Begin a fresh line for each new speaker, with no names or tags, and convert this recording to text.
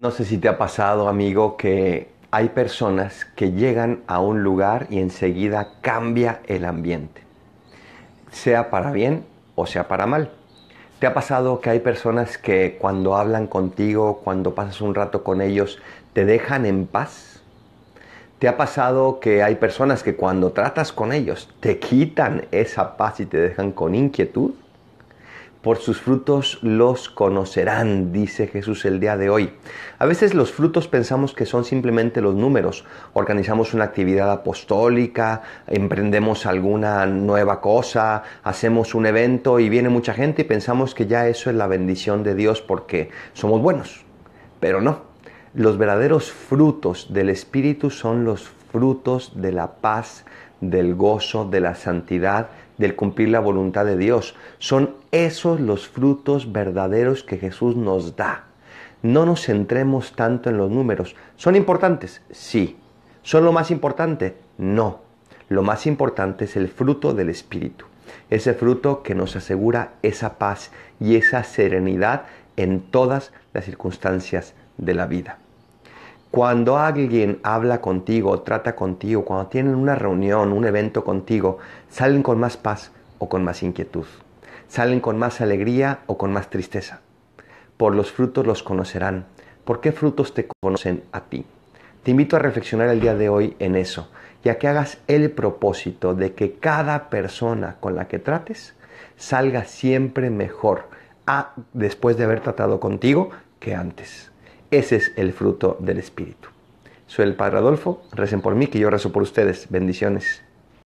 No sé si te ha pasado, amigo, que hay personas que llegan a un lugar y enseguida cambia el ambiente, sea para bien o sea para mal. ¿Te ha pasado que hay personas que cuando hablan contigo, cuando pasas un rato con ellos, te dejan en paz? ¿Te ha pasado que hay personas que cuando tratas con ellos te quitan esa paz y te dejan con inquietud? por sus frutos los conocerán, dice Jesús el día de hoy. A veces los frutos pensamos que son simplemente los números. Organizamos una actividad apostólica, emprendemos alguna nueva cosa, hacemos un evento y viene mucha gente y pensamos que ya eso es la bendición de Dios porque somos buenos. Pero no, los verdaderos frutos del Espíritu son los frutos de la paz, del gozo, de la santidad, del cumplir la voluntad de Dios. Son esos los frutos verdaderos que Jesús nos da. No nos centremos tanto en los números. ¿Son importantes? Sí. ¿Son lo más importante? No. Lo más importante es el fruto del Espíritu. Ese fruto que nos asegura esa paz y esa serenidad en todas las circunstancias de la vida. Cuando alguien habla contigo, trata contigo, cuando tienen una reunión, un evento contigo, salen con más paz o con más inquietud, salen con más alegría o con más tristeza. Por los frutos los conocerán. ¿Por qué frutos te conocen a ti? Te invito a reflexionar el día de hoy en eso ya que hagas el propósito de que cada persona con la que trates salga siempre mejor después de haber tratado contigo que antes. Ese es el fruto del Espíritu. Soy el Padre Adolfo, recen por mí que yo rezo por ustedes. Bendiciones.